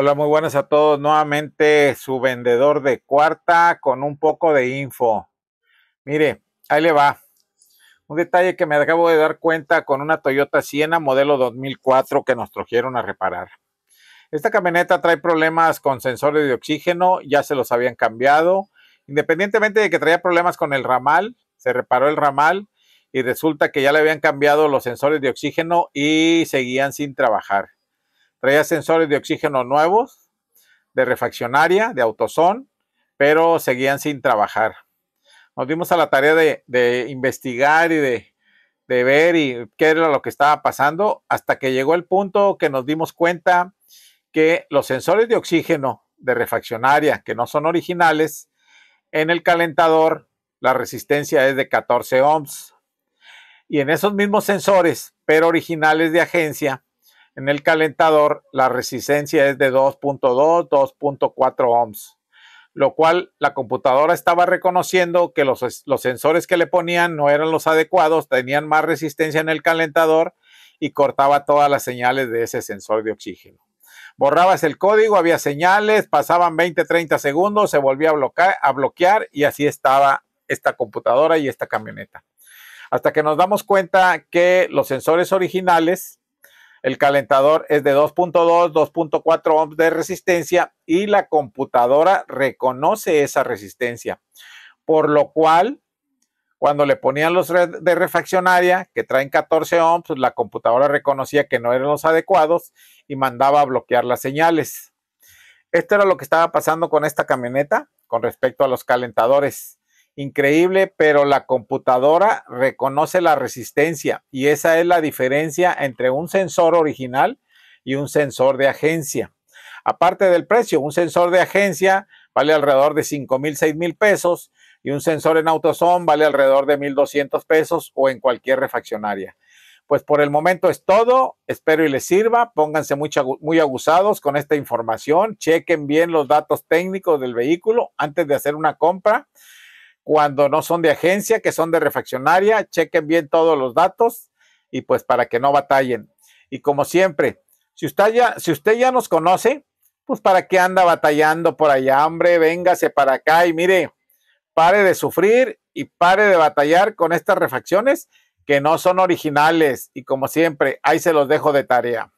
Hola, muy buenas a todos. Nuevamente su vendedor de cuarta con un poco de info. Mire, ahí le va. Un detalle que me acabo de dar cuenta con una Toyota Siena modelo 2004 que nos trajeron a reparar. Esta camioneta trae problemas con sensores de oxígeno, ya se los habían cambiado. Independientemente de que traía problemas con el ramal, se reparó el ramal y resulta que ya le habían cambiado los sensores de oxígeno y seguían sin trabajar. Traía sensores de oxígeno nuevos, de refaccionaria, de autosón, pero seguían sin trabajar. Nos dimos a la tarea de, investigar y de, ver y qué era lo que estaba pasando, hasta que llegó el punto que nos dimos cuenta que los sensores de oxígeno de refaccionaria, que no son originales, en el calentador la resistencia es de 14 ohms. Y en esos mismos sensores, pero originales de agencia, en el calentador, la resistencia es de 2.2, 2.4 ohms, lo cual la computadora estaba reconociendo que los, sensores que le ponían no eran los adecuados, tenían más resistencia en el calentador y cortaba todas las señales de ese sensor de oxígeno. Borrabas el código, había señales, pasaban 20, 30 segundos, se volvía a bloquear, a bloquear y así estaba esta computadora y esta camioneta. Hasta que nos damos cuenta que los sensores originales el calentador es de 2.2, 2.4 ohms de resistencia y la computadora reconoce esa resistencia. Por lo cual, cuando le ponían los de refaccionaria que traen 14 ohms, la computadora reconocía que no eran los adecuados y mandaba a bloquear las señales. Esto era lo que estaba pasando con esta camioneta con respecto a los calentadores increíble, pero la computadora reconoce la resistencia y esa es la diferencia entre un sensor original y un sensor de agencia. Aparte del precio, un sensor de agencia vale alrededor de cinco mil, seis mil pesos y un sensor en AutoZone vale alrededor de 1,200 pesos o en cualquier refaccionaria. Pues por el momento es todo, espero y les sirva, pónganse muy, muy con esta información, chequen bien los datos técnicos del vehículo antes de hacer una compra cuando no son de agencia, que son de refaccionaria, chequen bien todos los datos y pues para que no batallen. Y como siempre, si usted ya, nos conoce, pues para qué anda batallando por allá, hombre, véngase para acá y mire, pare de sufrir y pare de batallar con estas refacciones que no son originales. Y como siempre, ahí se los dejo de tarea.